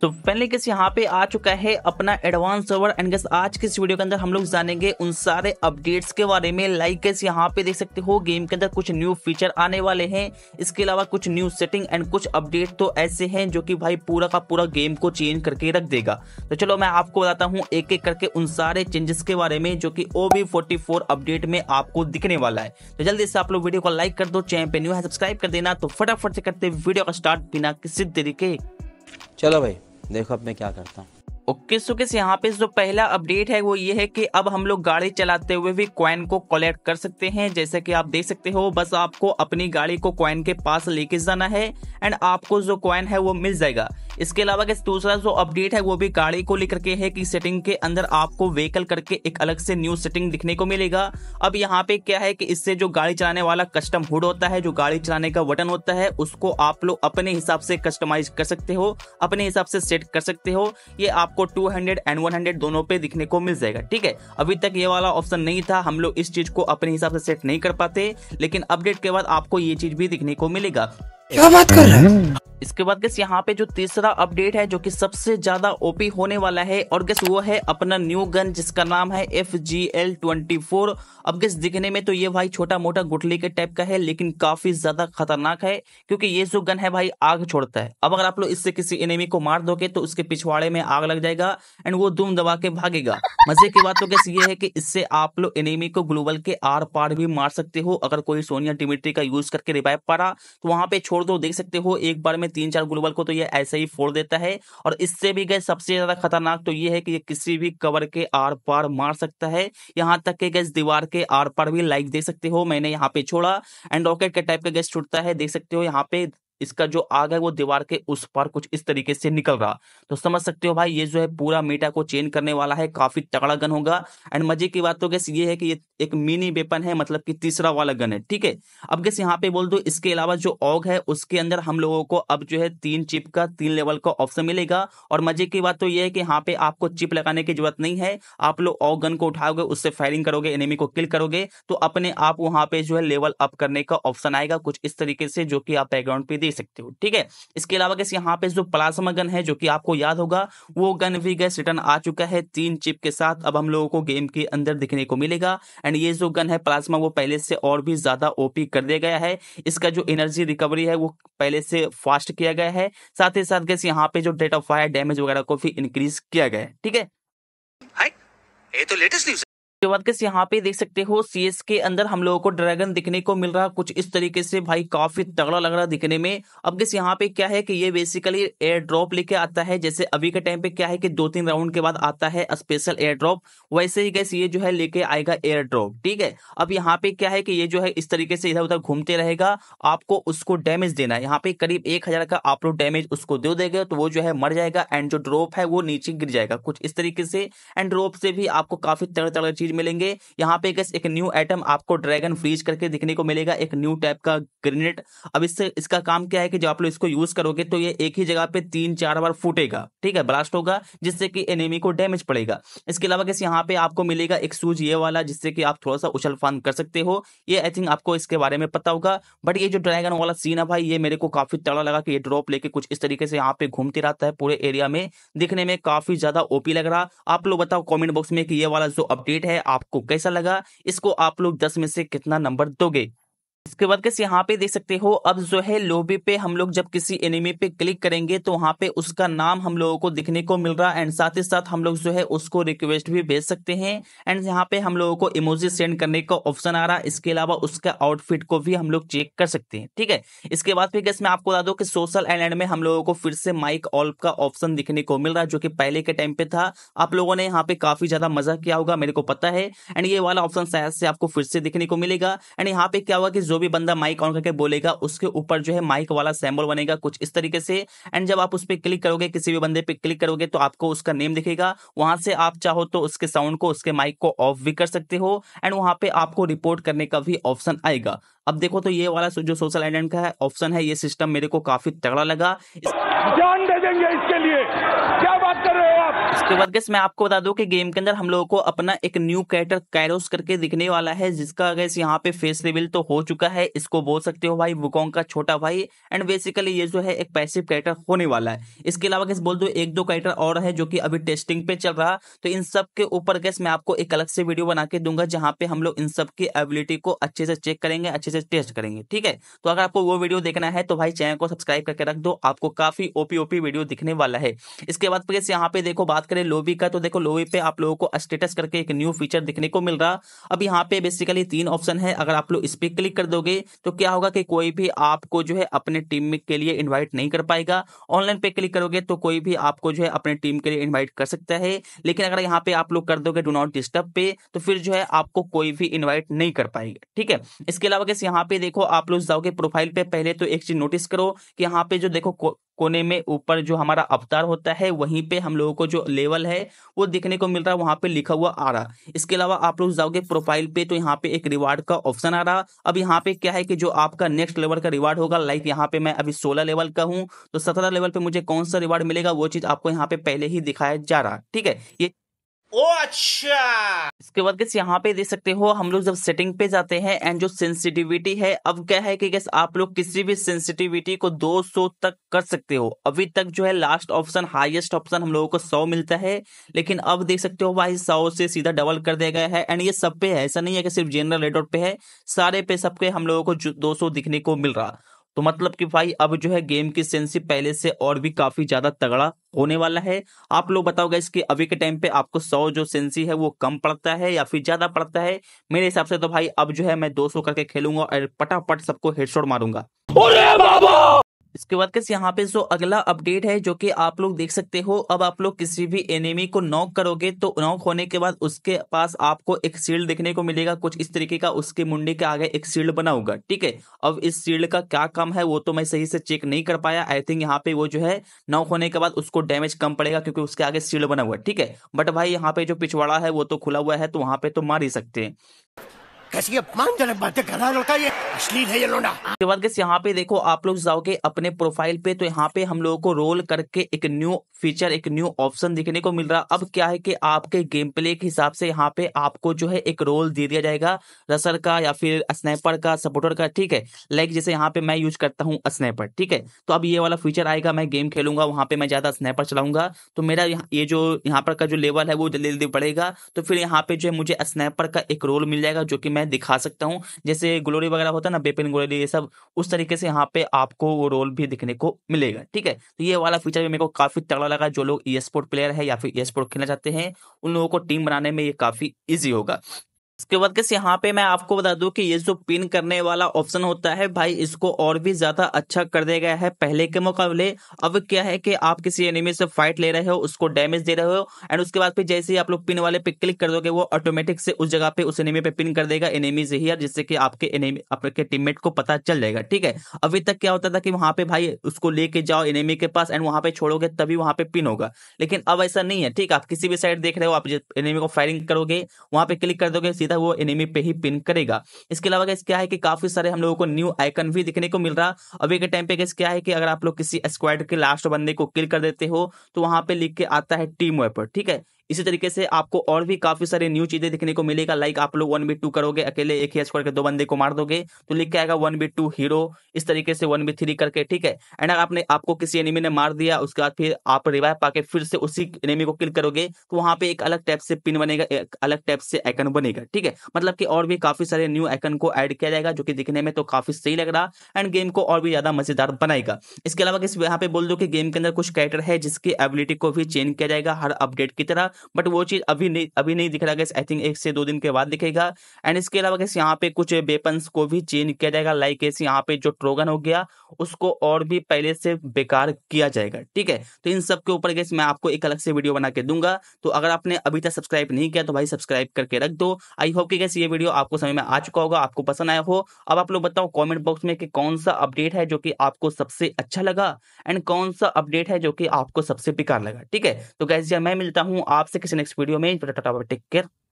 तो पहले केस यहाँ पे आ चुका है अपना एडवांस सर्वर एंड गेस आज के इस वीडियो के अंदर हम लोग जानेंगे उन सारे अपडेट्स के बारे में लाइक गेस यहाँ पे देख सकते हो गेम के अंदर कुछ न्यू फीचर आने वाले हैं इसके अलावा कुछ न्यू सेटिंग एंड कुछ अपडेट तो ऐसे हैं जो कि भाई पूरा का पूरा गेम को चेंज करके रख देगा तो चलो मैं आपको बताता हूँ एक एक करके उन सारे चेंजेस के बारे में जो की ओ अपडेट में आपको दिखने वाला है तो जल्दी से आप लोग वीडियो को लाइक कर दो चैनल पे न्यू है सब्सक्राइब कर देना तो फटाफट से करते वीडियो का स्टार्ट बिना किसी तरीके चलो भाई देखो अब मैं क्या करता हूँ ओके सो किस यहाँ पे जो पहला अपडेट है वो ये है कि अब हम लोग गाड़ी चलाते हुए भी क्वाइन को कलेक्ट कर सकते हैं जैसे कि आप देख सकते हो बस आपको अपनी गाड़ी को क्वाइन के पास लेके जाना है एंड आपको जो कॉइन है वो मिल जाएगा इसके अलावा किस दूसरा जो अपडेट है वो भी गाड़ी को लेकर के है कि सेटिंग के अंदर आपको व्हीकल करके एक अलग से न्यू सेटिंग दिखने को मिलेगा अब यहाँ पे क्या है कि इससे जो गाड़ी चलाने वाला कस्टम हुड होता है जो गाड़ी चलाने का बटन होता है उसको आप लोग अपने हिसाब से कस्टमाइज कर सकते हो अपने हिसाब से सेट कर सकते हो ये आप आपको 200 एंड 100 दोनों पे दिखने को मिल जाएगा ठीक है अभी तक ये वाला ऑप्शन नहीं था हम लोग इस चीज को अपने हिसाब से सेट नहीं कर पाते लेकिन अपडेट के बाद आपको ये चीज भी दिखने को मिलेगा क्या बात कर रहे हैं इसके बाद गैस यहाँ पे जो तीसरा अपडेट है जो कि सबसे ज्यादा ओपी होने वाला है और गैस वो है अपना न्यू गन जिसका नाम है F G L twenty four अब गैस दिखने में तो ये भाई छोटा मोटा गुटली के टाइप का है लेकिन काफी ज्यादा खतरनाक है क्योंकि ये जो गन है भाई आग छोड़ता है अब अगर आप लोग इससे किसी एनिमी को मार दोगे तो उसके पिछवाड़े में आग लग जाएगा एंड वो दुम दबा के भागेगा मजे की बात तो गैस ये है कि इससे आप लोग एनिमी को ग्लोबल के आर पार भी मार सकते हो अगर कोई सोनिया टिमिट्री का यूज करके रिवाइव पड़ा तो वहां पे छोड़ दो देख सकते हो एक बार में में तीन चार ग्लोबल को तो ये ऐसे ही फोड़ देता है और इससे भी गैस सबसे ज्यादा खतरनाक तो ये है कि ये किसी भी कवर के आर पार मार सकता है यहाँ तक के गैस दीवार के आर पार भी लाइक दे सकते हो मैंने यहाँ पे छोड़ा एंड रॉकेट के टाइप का गैस छुटता है देख सकते हो यहाँ पे इसका जो आग है वो दीवार के उस पर कुछ इस तरीके से निकल रहा तो समझ सकते हो भाई ये जो है पूरा मेटा को चेंज करने वाला है काफी तगड़ा गन होगा एंड मजे की बात तो गैस ये है कि ये एक मिनी वेपन है मतलब कि तीसरा वाला गन है ठीक है अब गैस यहाँ पे बोल दो इसके अलावा जो ऑग है उसके अंदर हम लोगों को अब जो है तीन चिप का तीन लेवल का ऑप्शन मिलेगा और मजे की बात तो यह है कि यहाँ पे आपको चिप लगाने की जरूरत नहीं है आप लोग ऑग गन को उठाओगे उससे फायरिंग करोगे एनिमी को किल करोगे तो अपने आप वहां पे जो है लेवल अप करने का ऑप्शन आएगा कुछ इस तरीके से जो कि आप बैकग्राउंड पे दे सकते हो ठीक है इसके अलावा गैस यहाँ पे जो प्लाज्मा गन है जो कि आपको याद होगा वो गन भी गैस रिटर्न आ चुका है तीन चिप के साथ अब हम लोगों को गेम के अंदर दिखने को मिलेगा एंड ये जो गन है प्लाज्मा वो पहले से और भी ज्यादा ओपी कर दिया गया है इसका जो एनर्जी रिकवरी है वो पहले से फास्ट किया गया है साथ ही साथ गैस यहाँ पे जो डेट ऑफ फायर डैमेज वगैरह को भी इंक्रीज किया गया है ठीक है ये तो लेटेस्ट न्यूज उसके बाद कैसे यहाँ पे देख सकते हो सी के अंदर हम लोगों को ड्रैगन दिखने को मिल रहा कुछ इस तरीके से भाई काफी तगड़ा लग रहा दिखने में अब किस यहाँ पे क्या है कि ये बेसिकली एयर ड्रॉप लेके आता है जैसे अभी के टाइम पे क्या है कि दो तीन राउंड के बाद आता है स्पेशल एयर ड्रॉप वैसे ही कैसे ये जो है लेके आएगा एयर ड्रॉप ठीक है अब यहाँ पे क्या है कि ये जो है इस तरीके से इधर उधर घूमते रहेगा आपको उसको डैमेज देना है यहाँ पे करीब एक का आप लोग डैमेज उसको दे देगा तो वो जो है मर जाएगा एंड जो ड्रॉप है वो नीचे गिर जाएगा कुछ इस तरीके से एंड ड्रॉप से भी आपको काफी तरह तरह चीज मिलेंगे यहाँ पे एक न्यू आइटम आपको ड्रैगन फ्रीज करके दिखने को मिलेगा एक न्यू टाइप का ग्रेनेड अब इससे इसका काम क्या है कि जब आप लोग इसको यूज करोगे तो ये एक ही जगह पे तीन चार बार फूटेगा ठीक है ब्लास्ट होगा जिससे कि एनिमी को डैमेज पड़ेगा इसके अलावा किस यहाँ पे आपको मिलेगा एक सूज ये वाला जिससे कि आप थोड़ा सा उछल फान कर सकते हो ये आई थिंक आपको इसके बारे में पता होगा बट ये जो ड्रैगन वाला सीन है भाई ये मेरे को काफी तड़ा लगा कि ये ड्रॉप लेके कुछ इस तरीके से यहाँ पे घूमते रहता है पूरे एरिया में दिखने में काफी ज्यादा ओपी लग रहा आप लोग बताओ कॉमेंट बॉक्स में कि ये वाला जो अपडेट है है आपको कैसा लगा इसको आप लोग दस में से कितना नंबर दोगे इसके बाद कैसे यहाँ पे देख सकते हो अब जो है लोबी पे हम लोग जब किसी एनिमी पे क्लिक करेंगे तो वहाँ पे उसका नाम हम लोगों को दिखने को मिल रहा है एंड साथ ही साथ हम लोग जो है उसको रिक्वेस्ट भी भेज सकते हैं एंड यहाँ पे हम लोगों को इमोजी सेंड करने का ऑप्शन आ रहा है इसके अलावा उसका आउटफिट को भी हम लोग चेक कर सकते हैं ठीक है इसके बाद फिर कैसे मैं आपको बता दू की सोशल एंड में हम लोगों को फिर से माइक ऑल्प का ऑप्शन दिखने को मिल रहा है जो की पहले के टाइम पे था आप लोगों ने यहाँ पे काफी ज्यादा मजा किया होगा मेरे को पता है एंड ये वाला ऑप्शन शायद से आपको फिर से दिखने को मिलेगा एंड यहाँ पे क्या हुआ कि जो जो भी बंदा माइक ऑन करके बोलेगा उसके ऊपर जो है माइक वाला सैम्बल बनेगा कुछ इस तरीके से एंड जब आप उस पर क्लिक करोगे किसी भी बंदे पे क्लिक करोगे तो आपको उसका नेम दिखेगा वहां से आप चाहो तो उसके साउंड को उसके माइक को ऑफ भी कर सकते हो एंड वहां पे आपको रिपोर्ट करने का भी ऑप्शन आएगा अब देखो तो ये वाला जो सोशल आइडेंट का ऑप्शन है ये सिस्टम मेरे को काफी तगड़ा लगा जान दे देंगे इसके उसके बाद गैस मैं आपको बता दूं कि गेम के अंदर हम लोगों को अपना एक न्यू कैरेक्टर कैरोस करके दिखने वाला है जिसका गैस यहाँ पे फेस रिविल तो हो चुका है इसको बोल सकते हो भाई वुकोंग का छोटा भाई एंड बेसिकली ये जो है एक पैसिव कैरेक्टर होने वाला है इसके अलावा गैस बोल दो एक दो कैरेक्टर और है जो की अभी टेस्टिंग पे चल रहा तो इन सब के ऊपर गैस मैं आपको एक अलग से वीडियो बना के दूंगा जहाँ पे हम लोग इन सब की एबिलिटी को अच्छे से चेक करेंगे अच्छे से टेस्ट करेंगे ठीक है तो अगर आपको वो वीडियो देखना है तो भाई चैनल को सब्सक्राइब करके रख दो आपको काफी ओपी ओपी वीडियो दिखने वाला है इसके बाद यहाँ पे देखो बात करें लोबी का तो देखो लोबी पे आप लोगों को स्टेटस करके एक न्यू फीचर दिखने को मिल रहा अब यहाँ पे बेसिकली तीन ऑप्शन है अगर आप लोग इस पर क्लिक कर दोगे तो क्या होगा कि कोई भी आपको जो है अपने टीम के लिए इन्वाइट नहीं कर पाएगा ऑनलाइन पे क्लिक करोगे तो कोई भी आपको जो है अपने टीम के लिए इन्वाइट कर सकता है लेकिन अगर यहाँ पे आप लोग कर दोगे डो नॉट डिस्टर्ब पे तो फिर जो है आपको कोई भी इन्वाइट नहीं कर पाएगा ठीक है इसके अलावा यहाँ पे देखो आप लोग जाओगे प्रोफाइल पे पहले तो एक चीज नोटिस करो कि यहाँ पे जो देखो कोने में ऊपर जो हमारा अवतार होता है वहीं पे हम लोगों को जो लेवल है वो देखने को मिल रहा है वहां पे लिखा हुआ आ रहा इसके अलावा आप लोग जाओगे प्रोफाइल पे तो यहाँ पे एक रिवार्ड का ऑप्शन आ रहा अब यहाँ पे क्या है कि जो आपका नेक्स्ट लेवल का रिवार्ड होगा लाइक यहाँ पे मैं अभी सोलह लेवल का हूँ तो सत्रह लेवल पे मुझे कौन सा रिवार्ड मिलेगा वो चीज आपको यहाँ पे पहले ही दिखाया जा रहा ठीक है ये ओ अच्छा इसके बाद कैसे यहाँ पे देख सकते हो हम लोग जब सेटिंग पे जाते हैं एंड जो सेंसिटिविटी है अब क्या है कि गैस आप लोग किसी भी सेंसिटिविटी को 200 तक कर सकते हो अभी तक जो है लास्ट ऑप्शन हाईएस्ट ऑप्शन हम लोगों को 100 मिलता है लेकिन अब देख सकते हो भाई 100 से सीधा डबल कर दिया गया है एंड ये सब पे है ऐसा नहीं है कि सिर्फ जनरल रेडोट पे है सारे पे सबके हम लोगों को दो दिखने को मिल रहा तो मतलब कि भाई अब जो है गेम की सेंसी पहले से और भी काफी ज्यादा तगड़ा होने वाला है आप लोग बताओगे इसके अभी के टाइम पे आपको सौ जो सेंसी है वो कम पड़ता है या फिर ज्यादा पड़ता है मेरे हिसाब से तो भाई अब जो है मैं दो सौ करके खेलूंगा और पटापट सबको हेडशॉट मारूंगा इसके बाद कैसे यहाँ पे जो अगला अपडेट है जो कि आप लोग देख सकते हो अब आप लोग किसी भी एनिमी को नॉक करोगे तो नॉक होने के बाद उसके पास आपको एक शील्ड देखने को मिलेगा कुछ इस तरीके का उसके मुंडे के आगे एक शील्ड बना होगा ठीक है अब इस शील्ड का क्या काम है वो तो मैं सही से चेक नहीं कर पाया आई थिंक यहाँ पे वो जो है नॉक होने के बाद उसको डैमेज कम पड़ेगा क्योंकि उसके आगे शील्ड बना हुआ है ठीक है बट भाई यहाँ पे जो पिछवाड़ा है वो तो खुला हुआ है तो वहां पे तो मार ही सकते हैं कैसी अपमानजनक बातें कर रहा लड़का ये अश्लील है ये लोंडा बाद यहाँ पे देखो आप लोग जाओगे अपने प्रोफाइल पे तो यहाँ पे हम लोगों को रोल करके एक न्यू फीचर एक न्यू ऑप्शन दिखने को मिल रहा अब क्या है कि आपके गेम प्ले के हिसाब से यहाँ पे आपको जो है एक रोल दे दिया जाएगा रसर का या फिर स्नैपर का सपोर्टर का ठीक है लाइक जैसे यहाँ पे मैं यूज करता हूँ स्नैपर ठीक है तो अब ये वाला फीचर आएगा मैं गेम खेलूंगा वहाँ पे मैं ज्यादा स्नैपर चलाऊंगा तो मेरा ये जो यहाँ पर का जो लेवल है वो जल्दी जल्दी बढ़ेगा तो फिर यहाँ पे जो है मुझे स्नैपर का एक रोल मिल जाएगा जो कि मैं दिखा सकता हूँ जैसे ग्लोरी वगैरह होता है ना बेपिन ग्लोरी ये सब उस तरीके से यहाँ पे आपको वो रोल भी दिखने को मिलेगा ठीक है तो ये वाला फीचर भी मेरे को काफी तगड़ा लगा जो लोग ई स्पोर्ट प्लेयर है या फिर ई स्पोर्ट खेलना चाहते हैं उन लोगों को टीम बनाने में ये काफी ईजी होगा उसके बाद कैसे यहाँ पे मैं आपको बता दूं कि ये जो पिन करने वाला ऑप्शन होता है भाई इसको और भी ज्यादा अच्छा कर दिया गया है पहले के मुकाबले अब क्या है कि आप किसी एनिमी से फाइट ले रहे हो उसको डैमेज दे रहे हो एंड उसके बाद फिर जैसे ही आप लोग पिन वाले पे क्लिक कर दोगे वो ऑटोमेटिक से उस जगह पे उस एनिमी पे पिन कर देगा एनिमी से ही जिससे कि आपके एनिमी आपके टीममेट को पता चल जाएगा ठीक है अभी तक क्या होता था कि वहां पे भाई उसको लेके जाओ एनिमी के पास एंड वहां पे छोड़ोगे तभी वहां पे पिन होगा लेकिन अब ऐसा नहीं है ठीक है आप किसी भी साइड देख रहे हो आप एनिमी को फायरिंग करोगे वहां पे क्लिक कर दोगे सीधा वो एनिमी पे ही पिन करेगा इसके अलावा गैस क्या है कि काफी सारे हम लोगों को न्यू आइकन भी दिखने को मिल रहा अभी के टाइम पे गैस क्या है कि अगर आप लोग किसी स्क्वाड के लास्ट बंदे को किल कर देते हो तो वहां पे लिख के आता है टीम वेपर ठीक है इसी तरीके से आपको और भी काफी सारी न्यू चीजें देखने को मिलेगा लाइक आप लोग वन बी टू करोगे अकेले एक ही स्क्वायर के दो बंदे को मार दोगे तो लिख के आएगा वन बी टू हीरो इस तरीके से वन बी थ्री करके ठीक है एंड अगर आपने आपको किसी एनिमी ने मार दिया उसके बाद फिर आप रिवाइव पाके फिर से उसी एनिमी को किल करोगे तो वहां पे एक अलग टाइप से पिन बनेगा एक अलग टाइप से आइकन बनेगा ठीक है मतलब कि और भी काफी सारे न्यू आइकन को ऐड किया जाएगा जो कि दिखने में तो काफी सही लग रहा एंड गेम को और भी ज्यादा मजेदार बनाएगा इसके अलावा इस यहाँ पे बोल दो कि गेम के अंदर कुछ कैरेक्टर है जिसकी एबिलिटी को भी चेंज किया जाएगा हर अपडेट की तरह बट वो चीज अभी नहीं अभी नहीं दिख रहा गैस आई थिंक एक से दो दिन के बाद दिखेगा एंड इसके अलावा गैस यहाँ पे कुछ वेपन्स को भी चेंज किया जाएगा लाइक गैस यहाँ पे जो ट्रोगन हो गया उसको और भी पहले से बेकार किया जाएगा ठीक है तो इन सब के ऊपर गैस मैं आपको एक अलग से वीडियो बना के दूंगा तो अगर आपने अभी तक सब्सक्राइब नहीं किया तो भाई सब्सक्राइब करके रख दो आई होप कि गैस ये वीडियो आपको समय में आ चुका होगा आपको पसंद आया हो अब आप लोग बताओ कॉमेंट बॉक्स में कि कौन सा अपडेट है जो कि आपको सबसे अच्छा लगा एंड कौन सा अपडेट है जो कि आपको सबसे बेकार लगा ठीक है तो गैस मैं मिलता हूँ आप आपसे किसी नेक्स्ट वीडियो में टेक केयर